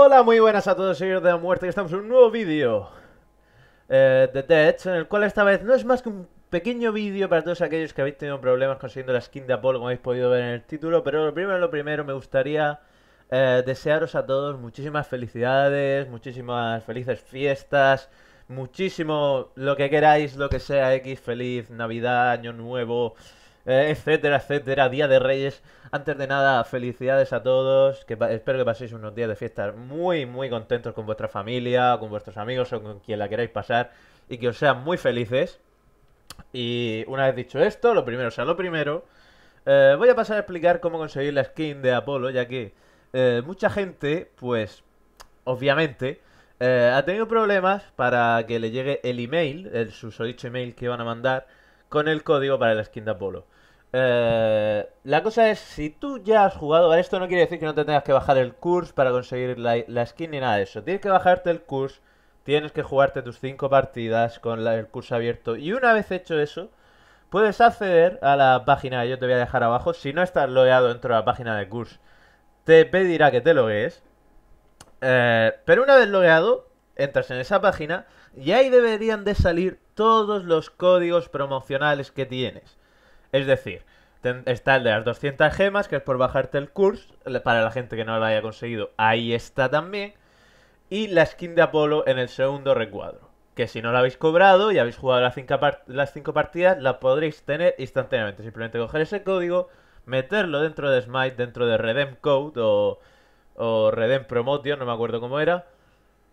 Hola, muy buenas a todos, señores de la muerte, estamos en un nuevo vídeo eh, de Dead, en el cual esta vez no es más que un pequeño vídeo para todos aquellos que habéis tenido problemas consiguiendo la skin de Apolo, como habéis podido ver en el título, pero lo primero, lo primero, me gustaría eh, desearos a todos muchísimas felicidades, muchísimas felices fiestas, muchísimo lo que queráis, lo que sea, X, feliz, Navidad, Año Nuevo, eh, etcétera, etcétera, Día de Reyes. Antes de nada, felicidades a todos, que espero que paséis unos días de fiesta muy, muy contentos con vuestra familia, con vuestros amigos o con quien la queráis pasar y que os sean muy felices. Y una vez dicho esto, lo primero sea lo primero, eh, voy a pasar a explicar cómo conseguir la skin de Apolo, ya que eh, mucha gente, pues, obviamente, ha tenido problemas para que le llegue el email, el susodicho email que van a mandar, con el código para la skin de Apolo. Eh, la cosa es, si tú ya has jugado a esto, no quiere decir que no te tengas que bajar el curso para conseguir la, skin ni nada de eso. Tienes que bajarte el curso, tienes que jugarte tus 5 partidas con el curso abierto. Y una vez hecho eso, puedes acceder a la página que yo te voy a dejar abajo. Si no estás logueado dentro de la página de curso, te pedirá que te logues. Eh, pero una vez logueado, entras en esa página y ahí deberían de salir todos los códigos promocionales que tienes. Es decir, está el de las 200 gemas, que es por bajarte el curso, para la gente que no lo haya conseguido, ahí está también. Y la skin de Apolo en el segundo recuadro, que si no la habéis cobrado y habéis jugado las 5 las cinco partidas, la podréis tener instantáneamente. Simplemente coger ese código, meterlo dentro de Smite, dentro de Redem Code o, o Redem Promotion, no me acuerdo cómo era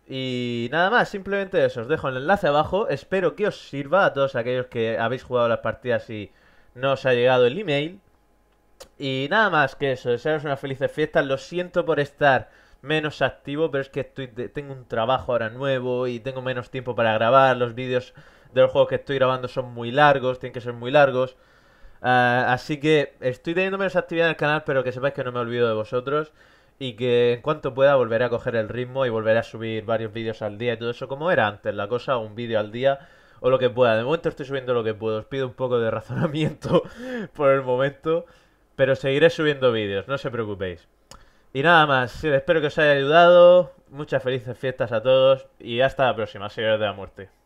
y nada más, simplemente eso, os dejo el enlace abajo, espero que os sirva a todos aquellos que habéis jugado las partidas y no os ha llegado el email. Y nada más que eso, desearos una feliz fiesta, lo siento por estar menos activo, pero es que tengo un trabajo ahora nuevo y tengo menos tiempo para grabar, los vídeos de los juegos que estoy grabando son muy largos, tienen que ser muy largos. Ah, así que estoy teniendo menos actividad en el canal, pero que sepáis que no me olvido de vosotros y que en cuanto pueda volveré a coger el ritmo y volveré a subir varios vídeos al día y todo eso como era antes la cosa, un vídeo al día o lo que pueda. De momento estoy subiendo lo que puedo, os pido un poco de razonamiento por el momento, pero seguiré subiendo vídeos, no se preocupéis. Y nada más, espero que os haya ayudado, muchas felices fiestas a todos y hasta la próxima, señores de la muerte.